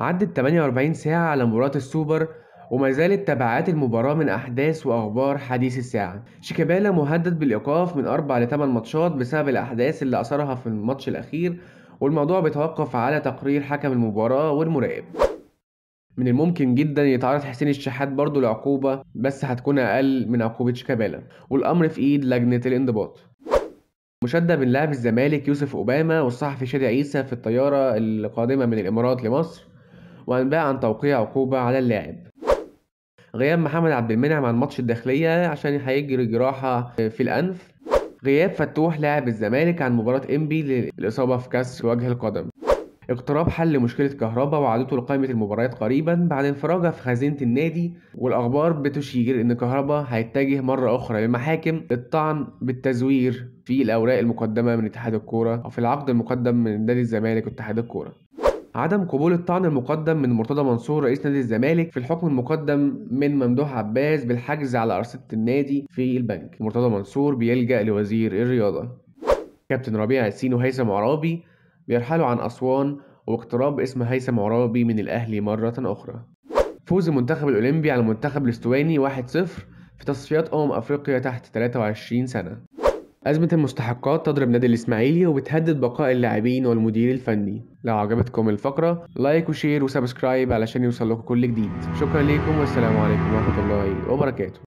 عدت 48 ساعة على مباراة السوبر وما زالت تبعات المباراة من أحداث وأخبار حديث الساعة شيكابالا مهدد بالإيقاف من 4 ل 8 ماتشات بسبب الأحداث اللي أثرها في الماتش الأخير والموضوع بيتوقف على تقرير حكم المباراة والمراقب من الممكن جدا يتعرض حسين الشحات برضه لعقوبة بس هتكون أقل من عقوبة شيكابالا والأمر في إيد لجنة الانضباط مشادة من لاعب الزمالك يوسف أوباما والصحفي شادي عيسى في الطيارة القادمة من الإمارات لمصر وأنباء عن توقيع عقوبة على اللاعب غياب محمد عبد المنعم عن ماتش الداخلية عشان هيجري جراحة في الأنف غياب فتوح لاعب الزمالك عن مباراة إنبي للإصابة في كسر وجه القدم اقتراب حل مشكلة كهربا وعودته لقائمة المباريات قريبا بعد انفراجه في خزينة النادي والأخبار بتشير إن كهربا هيتجه مرة أخرى للمحاكم للطعن بالتزوير في الأوراق المقدمة من اتحاد الكورة أو في العقد المقدم من نادي الزمالك واتحاد الكورة عدم قبول الطعن المقدم من مرتضى منصور رئيس نادي الزمالك في الحكم المقدم من ممدوح عباس بالحجز على أرصدة النادي في البنك مرتضى منصور بيلجأ لوزير الرياضة كابتن ربيع ياسين وهيثم عرابي بيرحلوا عن أسوان واقتراب اسم هيثم عرابي من الأهلي مرة أخرى فوز المنتخب الأولمبي على المنتخب الاستواني 1-0 في تصفيات أمم أفريقيا تحت 23 سنة أزمة المستحقات تضرب نادي الإسماعيلي وبتهدد بقاء اللاعبين والمدير الفني لو عجبتكم الفقرة لايك وشير وسبسكرايب علشان يوصل لكم كل جديد شكرا ليكم والسلام عليكم ورحمة الله وبركاته